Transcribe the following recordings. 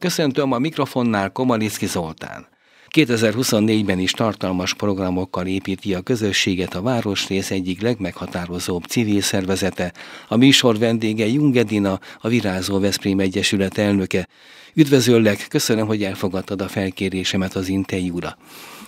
Köszöntöm a mikrofonnál Komariszki Zoltán. 2024-ben is tartalmas programokkal építi a közösséget a városrész egyik legmeghatározóbb civil szervezete. A műsor vendége Jungedina, a Virázó Veszprém Egyesület elnöke. Üdvözöllek, köszönöm, hogy elfogadtad a felkérésemet az interjúra.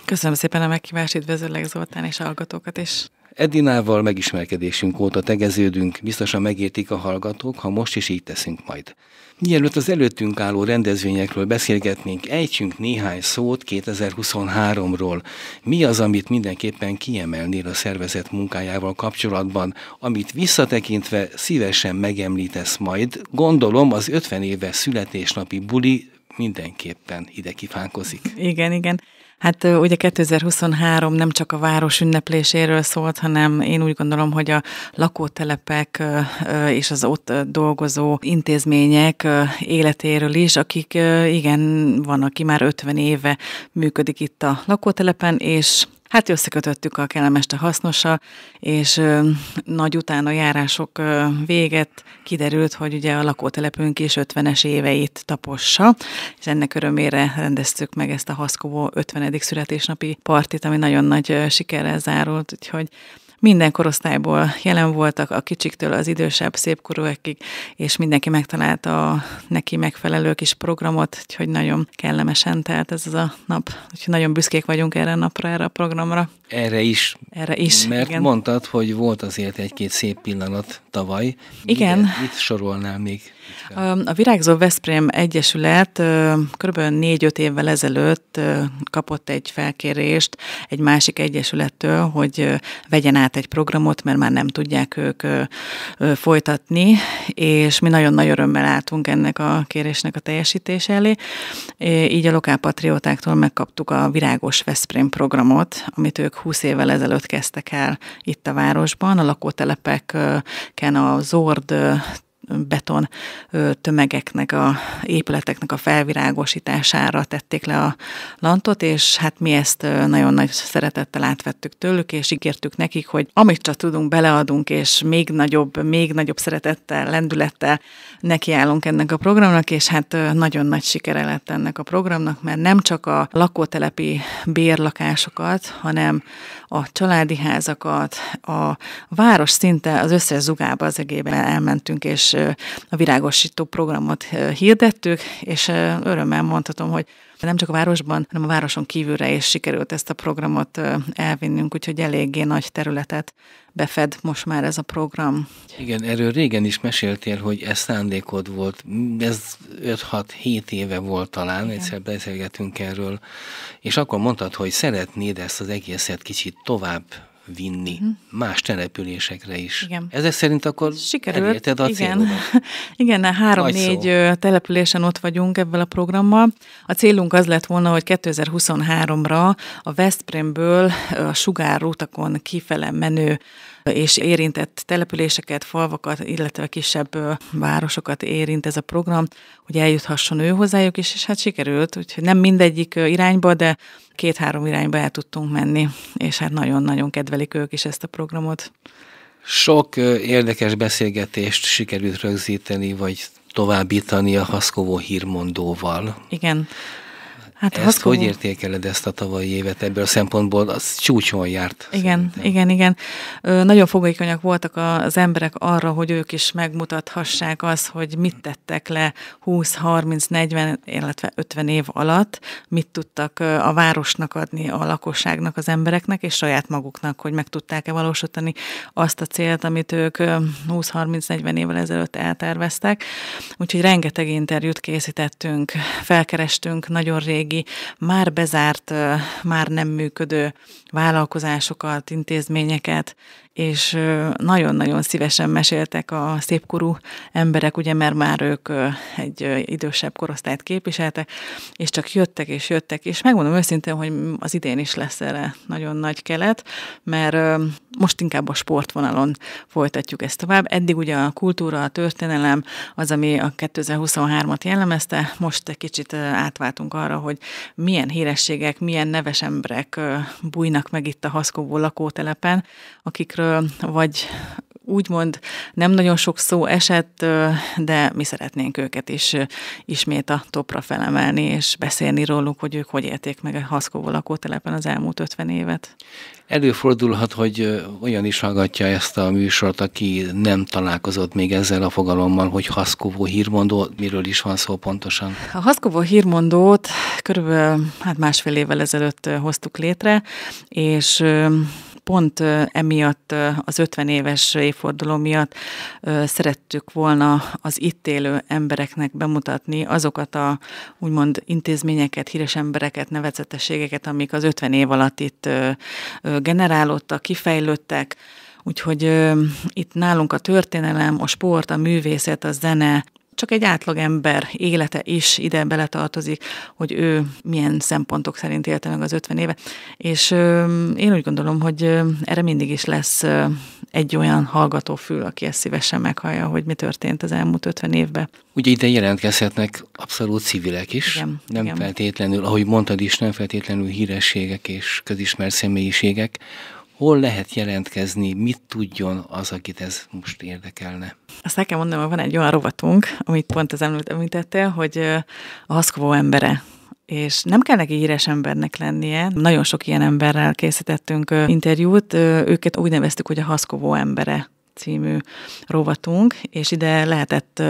Köszönöm szépen a meghívást, üdvözöllek Zoltán és hallgatókat is. Edinával megismerkedésünk óta tegeződünk, biztosan megértik a hallgatók, ha most is így teszünk majd. Mielőtt az előttünk álló rendezvényekről beszélgetnénk, ejtsünk néhány szót 2023-ról. Mi az, amit mindenképpen kiemelnél a szervezet munkájával kapcsolatban, amit visszatekintve szívesen megemlítesz majd? Gondolom az 50 éves születésnapi buli mindenképpen ide kifánkozik. Igen, igen. Hát ugye 2023 nem csak a város ünnepléséről szólt, hanem én úgy gondolom, hogy a lakótelepek és az ott dolgozó intézmények életéről is, akik igen, van, aki már 50 éve működik itt a lakótelepen, és Hát összekötöttük a kellemest a hasznosa, és ö, nagy utána járások ö, véget kiderült, hogy ugye a lakótelepünk is 50-es éveit tapossa, és ennek örömére rendeztük meg ezt a Haszkovó 50. születésnapi partit, ami nagyon nagy ö, sikerrel zárult, úgyhogy minden korosztályból jelen voltak, a kicsiktől az idősebb, szépkorúakig, és mindenki megtalálta a neki megfelelő kis programot, úgyhogy nagyon kellemesen telt ez az a nap. Úgyhogy nagyon büszkék vagyunk erre a napra, erre a programra. Erre is. Erre is. Mert igen. mondtad, hogy volt azért egy-két szép pillanat tavaly. Igen. Mit, mit sorolnál még? A Virágzó Veszprém Egyesület kb. 4-5 évvel ezelőtt kapott egy felkérést egy másik egyesülettől, hogy vegyen át egy programot, mert már nem tudják ők folytatni, és mi nagyon nagy örömmel álltunk ennek a kérésnek a teljesítés elé. Így a lokálpatriótáktól megkaptuk a Virágos Veszprém programot, amit ők 20 évvel ezelőtt kezdtek el itt a városban, a lakótelepeken a Zord beton tömegeknek, a épületeknek a felvirágosítására tették le a lantot, és hát mi ezt nagyon nagy szeretettel átvettük tőlük, és ígértük nekik, hogy amit csak tudunk, beleadunk, és még nagyobb, még nagyobb szeretettel, lendülettel nekiállunk ennek a programnak, és hát nagyon nagy sikere lett ennek a programnak, mert nem csak a lakótelepi bérlakásokat, hanem a családi házakat, a város szinte az összes zugába az egében elmentünk, és a virágosító programot hirdettük, és örömmel mondhatom, hogy nem csak a városban, hanem a városon kívülre is sikerült ezt a programot elvinnünk, úgyhogy eléggé nagy területet befed most már ez a program. Igen, erről régen is meséltél, hogy ez szándékod volt. Ez 5-6-7 éve volt talán, Igen. egyszer beszélgetünk erről, és akkor mondtad, hogy szeretnéd ezt az egészet kicsit tovább vinni uh-huh. más településekre is. Igen. Ezek szerint akkor Sikerült, elérted a igen. célodat. Igen, három-négy településen ott vagyunk ebből a programmal. A célunk az lett volna, hogy 2023-ra a Veszprémből a sugárútakon kifele menő és érintett településeket, falvakat, illetve kisebb városokat érint ez a program, hogy eljuthasson ő hozzájuk is, és hát sikerült, úgyhogy nem mindegyik irányba, de két-három irányba el tudtunk menni, és hát nagyon-nagyon kedvelik ők is ezt a programot. Sok érdekes beszélgetést sikerült rögzíteni, vagy továbbítani a Haszkovó hírmondóval. Igen. Hát ezt haszkó. hogy értékeled ezt a tavalyi évet ebből a szempontból? Az csúcson járt. Igen, szerintem. igen, igen. Ö, nagyon fogékonyak voltak az emberek arra, hogy ők is megmutathassák azt, hogy mit tettek le 20, 30, 40, illetve 50 év alatt, mit tudtak a városnak adni, a lakosságnak, az embereknek, és saját maguknak, hogy meg tudták-e valósítani azt a célt, amit ők 20-30-40 évvel ezelőtt elterveztek. Úgyhogy rengeteg interjút készítettünk, felkerestünk nagyon régi régi, már bezárt, már nem működő vállalkozásokat, intézményeket és nagyon-nagyon szívesen meséltek a szépkorú emberek, ugye, mert már ők egy idősebb korosztályt képviseltek, és csak jöttek és jöttek, és megmondom őszintén, hogy az idén is lesz erre nagyon nagy kelet, mert most inkább a sportvonalon folytatjuk ezt tovább. Eddig ugye a kultúra, a történelem az, ami a 2023-at jellemezte, most egy kicsit átváltunk arra, hogy milyen hírességek, milyen neves emberek bújnak meg itt a Haszkóvó lakótelepen, akikről ezekről, vagy úgymond nem nagyon sok szó esett, de mi szeretnénk őket is ismét a topra felemelni, és beszélni róluk, hogy ők hogy élték meg a Haszkóvó lakótelepen az elmúlt 50 évet. Előfordulhat, hogy olyan is hallgatja ezt a műsort, aki nem találkozott még ezzel a fogalommal, hogy Haszkóvó hírmondó, miről is van szó pontosan? A Haszkóvó hírmondót körülbelül hát másfél évvel ezelőtt hoztuk létre, és pont emiatt az 50 éves évforduló miatt szerettük volna az itt élő embereknek bemutatni azokat a úgymond intézményeket, híres embereket, nevezetességeket, amik az 50 év alatt itt generálódtak, kifejlődtek. Úgyhogy ö, itt nálunk a történelem, a sport, a művészet, a zene, csak egy átlagember élete is ide beletartozik, hogy ő milyen szempontok szerint élte meg az 50 éve. És én úgy gondolom, hogy erre mindig is lesz egy olyan hallgatófül, aki ezt szívesen meghallja, hogy mi történt az elmúlt 50 évben. Ugye ide jelentkezhetnek abszolút civilek is, igen, nem igen. feltétlenül, ahogy mondtad is, nem feltétlenül hírességek és közismert személyiségek, hol lehet jelentkezni, mit tudjon az, akit ez most érdekelne. Azt nekem mondom, hogy van egy olyan rovatunk, amit pont az említettél, hogy a haszkovó embere és nem kell neki híres embernek lennie. Nagyon sok ilyen emberrel készítettünk interjút, őket úgy neveztük, hogy a haszkovó embere című rovatunk, és ide lehetett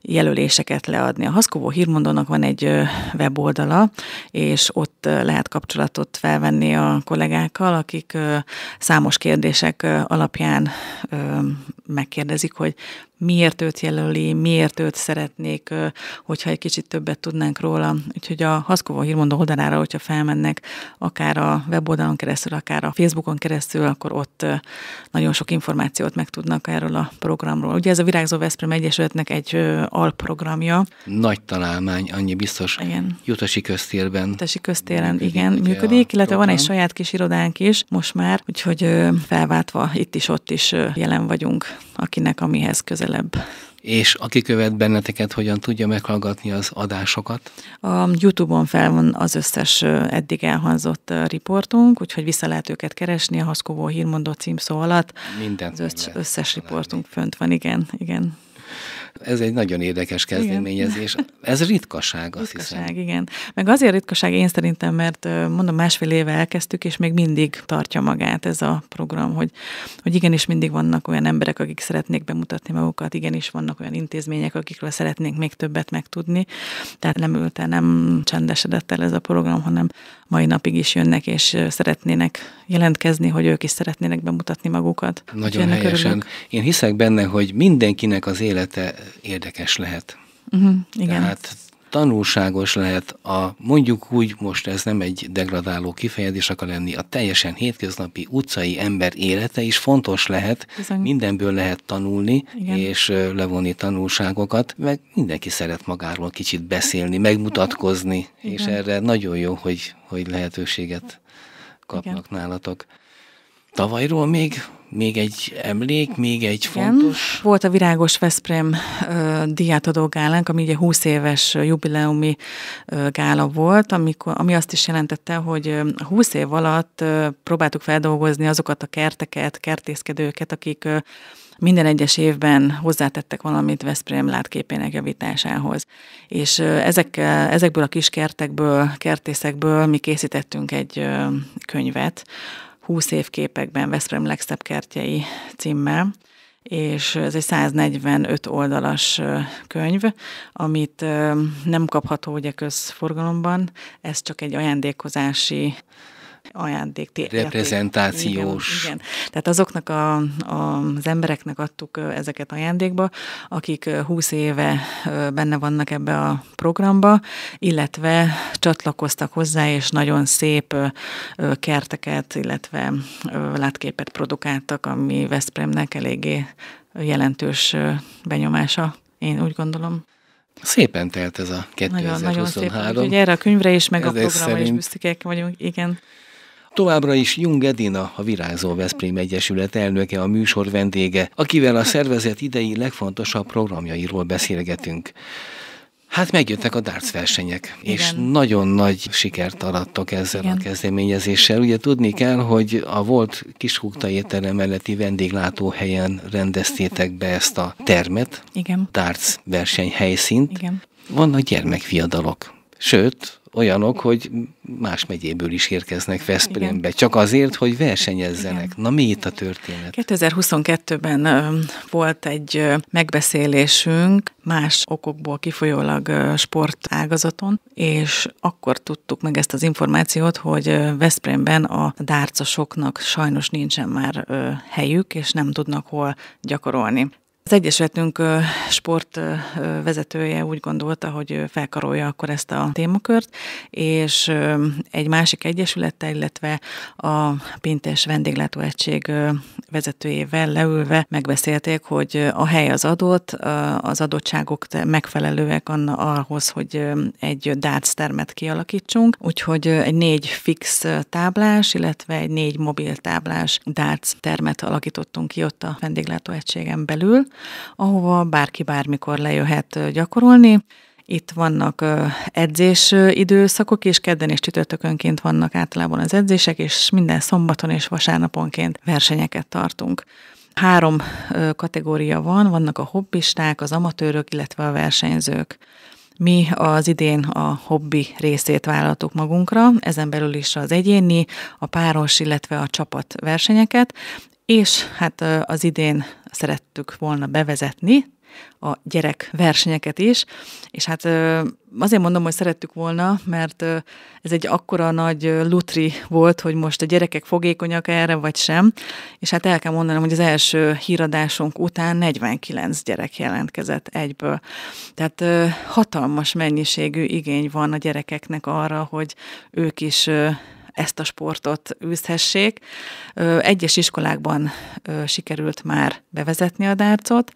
jelöléseket leadni. A Haszkovó Hírmondónak van egy weboldala, és ott lehet kapcsolatot felvenni a kollégákkal, akik számos kérdések alapján megkérdezik, hogy miért őt jelöli, miért őt szeretnék, hogyha egy kicsit többet tudnánk róla. Úgyhogy a Haszkova hírmondó oldalára, hogyha felmennek, akár a weboldalon keresztül, akár a Facebookon keresztül, akkor ott nagyon sok információt megtudnak erről a programról. Ugye ez a Virágzó Veszprém Egyesületnek egy alprogramja. Nagy találmány, annyi biztos. Igen. Jutasi köztérben. Jutasi köztéren, működik, igen, működik, illetve program. van egy saját kis irodánk is most már, úgyhogy felváltva itt is, ott is jelen vagyunk akinek amihez közelebb. És aki követ benneteket, hogyan tudja meghallgatni az adásokat? A YouTube-on fel van az összes eddig elhangzott riportunk, úgyhogy vissza lehet őket keresni a Haszkovó hírmondó címszó alatt. Minden. Az összes, összes riportunk fönt van, igen, igen. Ez egy nagyon érdekes kezdeményezés. Igen. Ez ritkaság, azt ritkaság, hiszem. igen. Meg azért ritkaság én szerintem, mert mondom, másfél éve elkezdtük, és még mindig tartja magát ez a program, hogy, hogy igenis mindig vannak olyan emberek, akik szeretnék bemutatni magukat, igenis vannak olyan intézmények, akikről szeretnénk még többet megtudni. Tehát nem ült el, nem csendesedett el ez a program, hanem mai napig is jönnek, és szeretnének jelentkezni, hogy ők is szeretnének bemutatni magukat. Nagyon helyesen. Örülök. Én hiszek benne, hogy mindenkinek az élete érdekes lehet. Uh-huh, igen. Tehát tanulságos lehet a, mondjuk úgy, most ez nem egy degradáló kifejezés akar lenni, a teljesen hétköznapi utcai ember élete is fontos lehet, Bizony. mindenből lehet tanulni, Igen. és levonni tanulságokat, meg mindenki szeret magáról kicsit beszélni, megmutatkozni, Igen. és erre nagyon jó, hogy, hogy lehetőséget kapnak Igen. nálatok. Tavalyról még még egy emlék, még egy fontos. Volt a Virágos Veszprém ö, diátadó gálánk, ami ugye 20 éves jubileumi uh, gála volt, amikor, ami azt is jelentette, hogy 20 év alatt uh, próbáltuk feldolgozni azokat a kerteket, kertészkedőket, akik uh, minden egyes évben hozzátettek valamit Veszprém látképének javításához. És ezek, ezekből a kis kertekből, kertészekből mi készítettünk egy könyvet, 20 év képekben Veszprém legszebb kertjei címmel, és ez egy 145 oldalas könyv, amit nem kapható ugye közforgalomban, ez csak egy ajándékozási ajándék Reprezentációs. Igen, igen. Tehát azoknak a, a, az embereknek adtuk ezeket ajándékba, akik 20 éve benne vannak ebbe a programba, illetve csatlakoztak hozzá, és nagyon szép kerteket, illetve látképet produkáltak, ami Veszprémnek eléggé jelentős benyomása, én úgy gondolom. Szépen telt ez a 2023. Nagyon, nagyon szépen, erre a könyvre is, meg Ezek a programra szerint... is büszkék vagyunk, igen. Továbbra is Jung Edina, a Virágzó Veszprém Egyesület elnöke a műsor vendége, akivel a szervezet idei legfontosabb programjairól beszélgetünk. Hát megjöttek a darts versenyek, Igen. és nagyon nagy sikert arattok ezzel Igen. a kezdeményezéssel. Ugye tudni kell, hogy a volt kiskukta étterem melletti vendéglátóhelyen rendeztétek be ezt a termet, Igen. darts verseny helyszínt. Igen. Vannak gyermekviadalok, sőt, olyanok, hogy más megyéből is érkeznek Veszprémbe, csak azért, hogy versenyezzenek. Igen. Na mi itt a történet? 2022-ben volt egy megbeszélésünk más okokból kifolyólag sportágazaton, és akkor tudtuk meg ezt az információt, hogy Veszprémben a dárcosoknak sajnos nincsen már helyük, és nem tudnak hol gyakorolni. Az Egyesületünk sportvezetője úgy gondolta, hogy felkarolja akkor ezt a témakört, és egy másik egyesülettel, illetve a Pintes vendéglátóegység vezetőjével leülve megbeszélték, hogy a hely az adott, az adottságok megfelelőek ahhoz, hogy egy darts termet kialakítsunk, úgyhogy egy négy fix táblás, illetve egy négy mobil táblás darts termet alakítottunk ki ott a vendéglátóegységen belül, ahova bárki bármikor lejöhet gyakorolni. Itt vannak edzés időszakok, és kedden és csütörtökönként vannak általában az edzések, és minden szombaton és vasárnaponként versenyeket tartunk. Három kategória van, vannak a hobbisták, az amatőrök, illetve a versenyzők. Mi az idén a hobbi részét vállaltuk magunkra, ezen belül is az egyéni, a páros, illetve a csapat versenyeket, és hát az idén szerettük volna bevezetni a gyerek versenyeket is, és hát azért mondom, hogy szerettük volna, mert ez egy akkora nagy lutri volt, hogy most a gyerekek fogékonyak erre, vagy sem, és hát el kell mondanom, hogy az első híradásunk után 49 gyerek jelentkezett egyből. Tehát hatalmas mennyiségű igény van a gyerekeknek arra, hogy ők is ezt a sportot űzhessék. Egyes iskolákban sikerült már bevezetni a dárcot,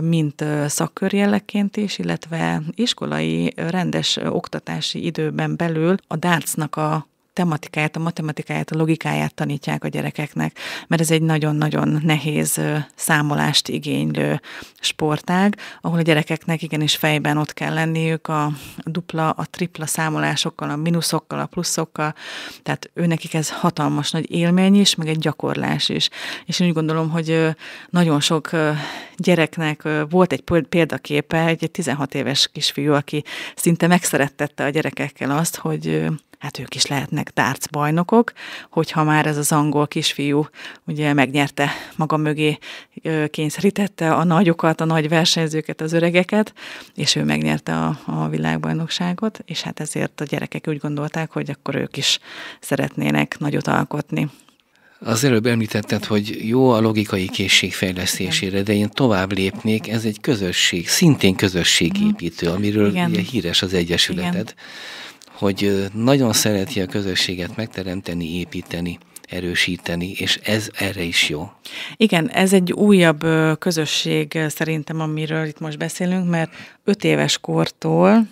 mint szakkörjelleként is, illetve iskolai rendes oktatási időben belül a dárcnak a tematikáját, a matematikáját, a logikáját tanítják a gyerekeknek, mert ez egy nagyon-nagyon nehéz számolást igénylő sportág, ahol a gyerekeknek igenis fejben ott kell lenniük a dupla, a tripla számolásokkal, a minuszokkal, a pluszokkal, tehát őnekik ez hatalmas nagy élmény is, meg egy gyakorlás is. És én úgy gondolom, hogy nagyon sok gyereknek volt egy példaképe, egy 16 éves kisfiú, aki szinte megszerettette a gyerekekkel azt, hogy hát ők is lehetnek tárcbajnokok, hogyha már ez az angol kisfiú ugye megnyerte maga mögé, kényszerítette a nagyokat, a nagy versenyzőket, az öregeket, és ő megnyerte a, a világbajnokságot, és hát ezért a gyerekek úgy gondolták, hogy akkor ők is szeretnének nagyot alkotni. Az előbb említetted, hogy jó a logikai készség fejlesztésére, de én tovább lépnék, ez egy közösség, szintén közösségépítő, mhm. amiről Igen. híres az Egyesületed. Igen hogy nagyon szereti a közösséget megteremteni, építeni erősíteni, és ez erre is jó. Igen, ez egy újabb közösség szerintem, amiről itt most beszélünk, mert öt éves kortól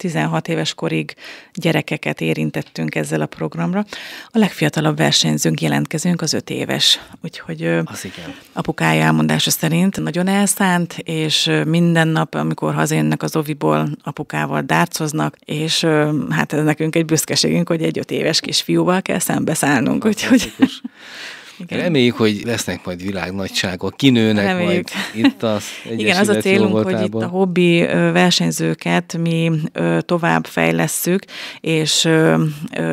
16 éves korig gyerekeket érintettünk ezzel a programra. A legfiatalabb versenyzőnk, jelentkezünk az 5 éves, úgyhogy az igen. apukája elmondása szerint nagyon elszánt, és minden nap, amikor hazajönnek az oviból, apukával dárcoznak, és hát ez nekünk egy büszkeségünk, hogy egy 5 éves kisfiúval kell szembeszállnunk, úgyhogy... Igen. Reméljük, hogy lesznek majd világnagyságok, kinőnek Reméljük. majd itt az Igen, az a célunk, hogy itt a hobbi versenyzőket mi tovább fejlesszük, és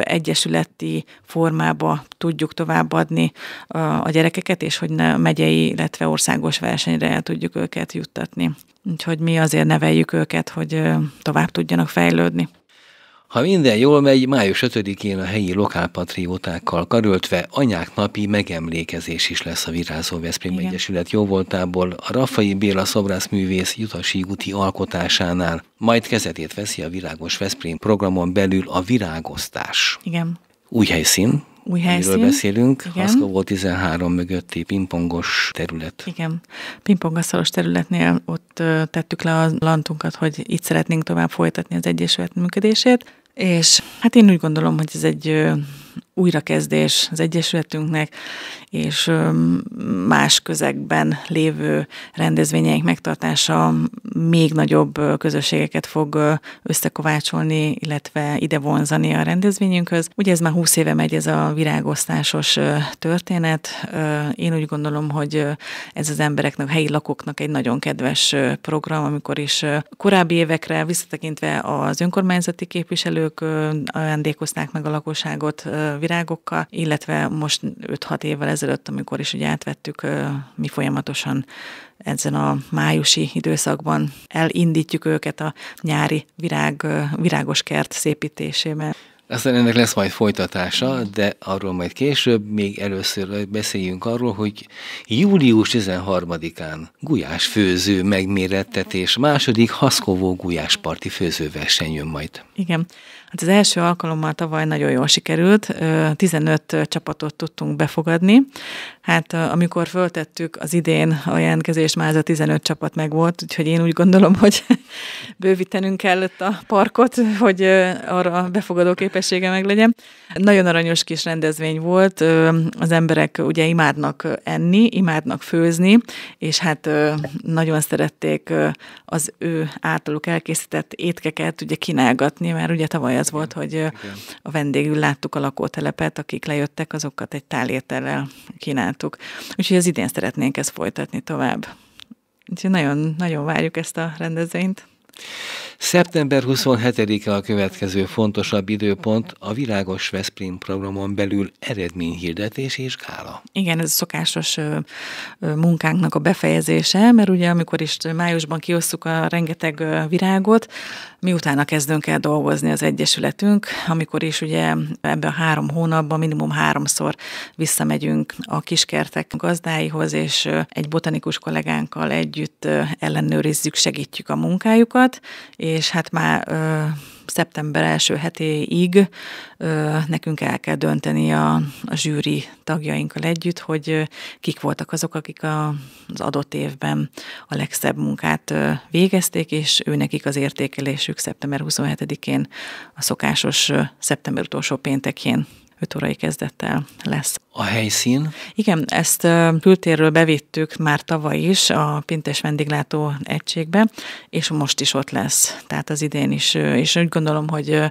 egyesületi formába tudjuk továbbadni a gyerekeket, és hogy ne megyei, illetve országos versenyre el tudjuk őket juttatni. Úgyhogy mi azért neveljük őket, hogy tovább tudjanak fejlődni. Ha minden jól megy, május 5-én a helyi lokálpatriótákkal karöltve anyák napi megemlékezés is lesz a Virázó Veszprém Igen. Egyesület jóvoltából a Rafai Béla szobrászművész Jutasi úti alkotásánál, majd kezetét veszi a Virágos Veszprém programon belül a virágoztás. Igen. Új helyszín, új helyszín. beszélünk, Igen. volt 13 mögötti pingpongos terület. Igen, pingpongasztalos területnél ott tettük le a lantunkat, hogy itt szeretnénk tovább folytatni az Egyesület működését, és hát én úgy gondolom, hogy ez egy újrakezdés az Egyesületünknek, és más közegben lévő rendezvényeink megtartása még nagyobb közösségeket fog összekovácsolni, illetve ide vonzani a rendezvényünkhöz. Ugye ez már 20 éve megy ez a virágosztásos történet. Én úgy gondolom, hogy ez az embereknek, a helyi lakóknak egy nagyon kedves program, amikor is korábbi évekre visszatekintve az önkormányzati képviselők ajándékozták meg a lakosságot virágokkal, illetve most 5-6 évvel ezelőtt, amikor is ugye átvettük, mi folyamatosan ezen a májusi időszakban elindítjuk őket a nyári virág, virágos kert szépítésében. Aztán ennek lesz majd folytatása, de arról majd később, még először beszéljünk arról, hogy július 13-án főző megmérettetés, második haszkovó gulyásparti főzőverseny jön majd. Igen. Hát az első alkalommal tavaly nagyon jól sikerült, 15 csapatot tudtunk befogadni. Hát amikor föltettük az idén a jelentkezést, már ez a 15 csapat megvolt, úgyhogy én úgy gondolom, hogy bővítenünk kellett a parkot, hogy arra befogadó képessége meglegyen. Nagyon aranyos kis rendezvény volt, az emberek ugye imádnak enni, imádnak főzni, és hát nagyon szerették az ő általuk elkészített étkeket ugye kínálgatni, mert ugye tavaly tavaly az volt, hogy Igen. a vendégül láttuk a lakótelepet, akik lejöttek, azokat egy tálételrel kínáltuk. Úgyhogy az idén szeretnénk ezt folytatni tovább. Úgyhogy nagyon, nagyon várjuk ezt a rendezvényt. Szeptember 27-e a következő fontosabb időpont a Világos Veszprém programon belül eredményhirdetés és gála. Igen, ez a szokásos munkánknak a befejezése, mert ugye amikor is májusban kiosztuk a rengeteg virágot, utána kezdünk el dolgozni az Egyesületünk, amikor is ugye ebbe a három hónapban minimum háromszor visszamegyünk a kiskertek gazdáihoz, és egy botanikus kollégánkkal együtt ellenőrizzük, segítjük a munkájukat, munkámat, és hát már ö, szeptember első hetéig ö, nekünk el kell dönteni a, a zsűri tagjainkkal együtt, hogy ö, kik voltak azok, akik a, az adott évben a legszebb munkát ö, végezték, és ő nekik az értékelésük szeptember 27-én a szokásos ö, szeptember utolsó péntekén 5 órai kezdettel lesz. A helyszín? Igen, ezt kültérről bevittük már tavaly is a Pintes vendéglátó egységbe, és most is ott lesz, tehát az idén is. És úgy gondolom, hogy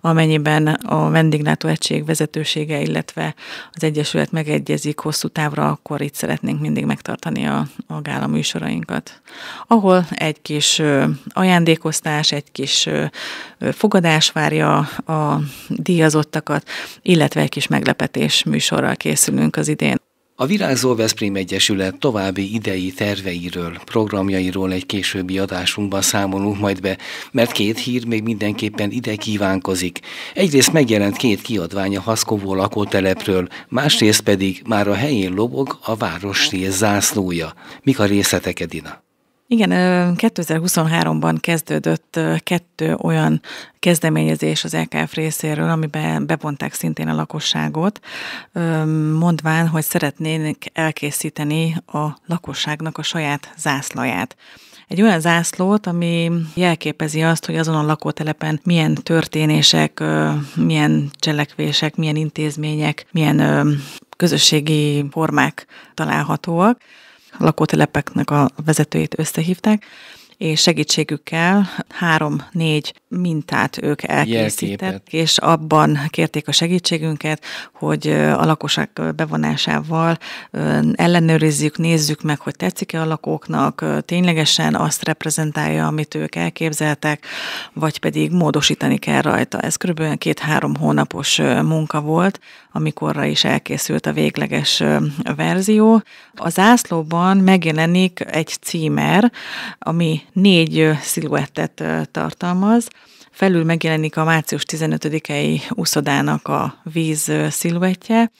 amennyiben a vendéglátó egység vezetősége, illetve az Egyesület megegyezik hosszú távra, akkor itt szeretnénk mindig megtartani a, a gála műsorainkat. Ahol egy kis ajándékoztás, egy kis fogadás várja a díjazottakat, illetve illetve egy kis meglepetés műsorral készülünk az idén. A Virágzó Veszprém Egyesület további idei terveiről, programjairól egy későbbi adásunkban számolunk majd be, mert két hír még mindenképpen ide kívánkozik. Egyrészt megjelent két kiadvány a Haszkovó lakótelepről, másrészt pedig már a helyén lobog a városrész zászlója. Mik a részletek, Edina? Igen, 2023-ban kezdődött kettő olyan kezdeményezés az LKF e részéről, amiben bevonták szintén a lakosságot, mondván, hogy szeretnének elkészíteni a lakosságnak a saját zászlaját. Egy olyan zászlót, ami jelképezi azt, hogy azon a lakótelepen milyen történések, milyen cselekvések, milyen intézmények, milyen közösségi formák találhatóak lakótelepeknek a vezetőjét összehívták, és segítségükkel három-négy mintát ők elkészítettek, és abban kérték a segítségünket, hogy a lakosság bevonásával ellenőrizzük, nézzük meg, hogy tetszik-e a lakóknak, ténylegesen azt reprezentálja, amit ők elképzeltek, vagy pedig módosítani kell rajta. Ez kb. két-három hónapos munka volt, amikorra is elkészült a végleges verzió. A zászlóban megjelenik egy címer, ami négy sziluettet tartalmaz, Felül megjelenik a március 15-i úszodának a víz sziluettje,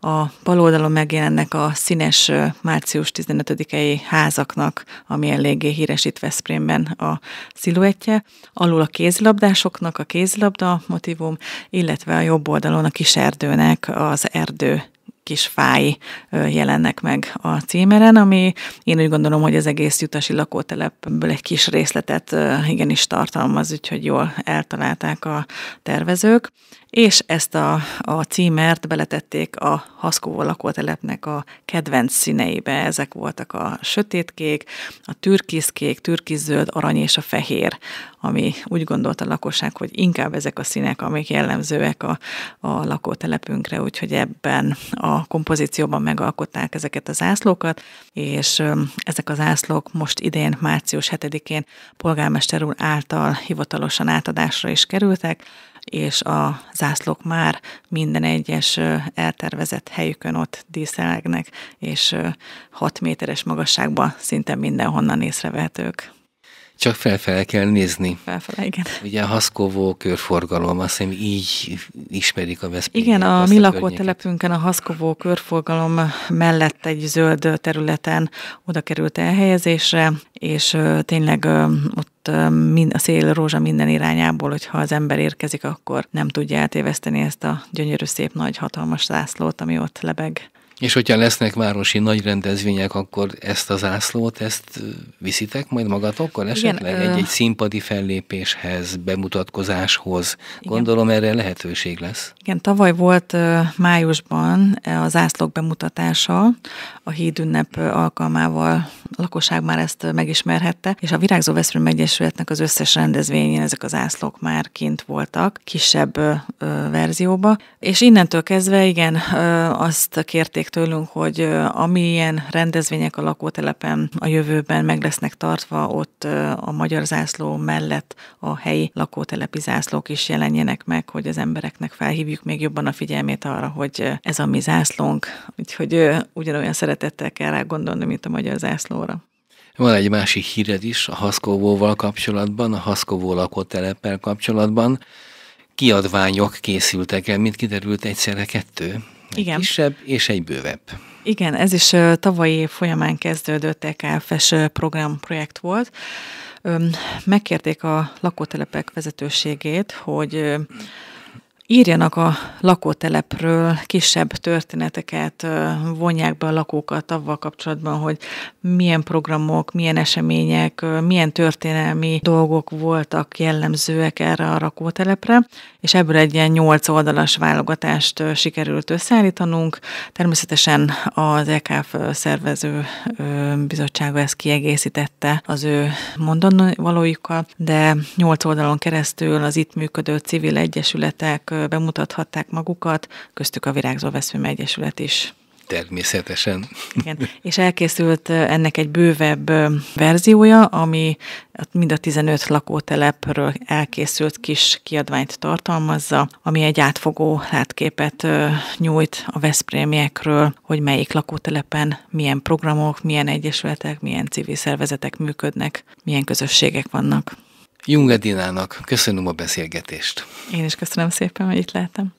a bal oldalon megjelennek a színes március 15-i házaknak, ami eléggé híres itt Veszprémben a sziluettje, alul a kézilabdásoknak a kézilabda motivum, illetve a jobb oldalon a kis erdőnek az erdő kis fáj jelennek meg a címeren, ami én úgy gondolom, hogy az egész jutasi lakótelepből egy kis részletet igenis tartalmaz, úgyhogy jól eltalálták a tervezők. És ezt a, a címert beletették a Haszkóvó lakótelepnek a kedvenc színeibe. Ezek voltak a sötétkék, a türkiszkék, türkiszöld, arany és a fehér, ami úgy gondolta a lakosság, hogy inkább ezek a színek, amik jellemzőek a, a lakótelepünkre, úgyhogy ebben a a kompozícióban megalkották ezeket az zászlókat, és ezek az zászlók most idén, március 7-én polgármester úr által hivatalosan átadásra is kerültek, és a zászlók már minden egyes eltervezett helyükön ott díszelegnek, és 6 méteres magasságban szinte mindenhonnan észrevehetők. Csak felfelé kell nézni. Felfelé igen. Ugye a haszkovó körforgalom, azt hiszem így ismerik a Veszprémet. Igen, a mi lakótelepünkön a haszkovó körforgalom mellett egy zöld területen oda került elhelyezésre, és tényleg ott a szél rózsa minden irányából, hogyha az ember érkezik, akkor nem tudja eltéveszteni ezt a gyönyörű, szép, nagy, hatalmas zászlót, ami ott lebeg. És hogyha lesznek városi nagy rendezvények, akkor ezt az ászlót, ezt viszitek majd magatokkal esetleg igen, egy-egy színpadi fellépéshez, bemutatkozáshoz? Gondolom erre lehetőség lesz. Igen, tavaly volt májusban e, az ászlók bemutatása a hídünnep alkalmával lakosság már ezt megismerhette, és a Virágzó Veszprém Egyesületnek az összes rendezvényén ezek az ászlók már kint voltak, kisebb ö, verzióba, és innentől kezdve igen, ö, azt kérték tőlünk, hogy ö, amilyen rendezvények a lakótelepen a jövőben meg lesznek tartva, ott ö, a magyar zászló mellett a helyi lakótelepi zászlók is jelenjenek meg, hogy az embereknek felhívjuk még jobban a figyelmét arra, hogy ez a mi zászlónk, úgyhogy ö, ugyanolyan szeretettel kell rá gondolni, mint a magyar zászló óra. Van egy másik híred is a Haszkóvóval kapcsolatban, a Haszkóvó lakóteleppel kapcsolatban. Kiadványok készültek el, mint kiderült egyszerre kettő. Igen. kisebb és egy bővebb. Igen, ez is tavalyi folyamán kezdődött EKF-es programprojekt volt. Megkérték a lakótelepek vezetőségét, hogy Írjanak a lakótelepről kisebb történeteket, vonják be a lakókat avval kapcsolatban, hogy milyen programok, milyen események, milyen történelmi dolgok voltak jellemzőek erre a lakótelepre, és ebből egy ilyen nyolc oldalas válogatást sikerült összeállítanunk. Természetesen az EKF szervező bizottsága ezt kiegészítette az ő mondanvalóikkal, de nyolc oldalon keresztül az itt működő civil egyesületek, bemutathatták magukat, köztük a Virágzó Veszőm Egyesület is. Természetesen. Igen, és elkészült ennek egy bővebb verziója, ami mind a 15 lakótelepről elkészült kis kiadványt tartalmazza, ami egy átfogó látképet nyújt a Veszprémiekről, hogy melyik lakótelepen milyen programok, milyen egyesületek, milyen civil szervezetek működnek, milyen közösségek vannak. Jung Edinának köszönöm a beszélgetést. Én is köszönöm szépen, hogy itt láttam.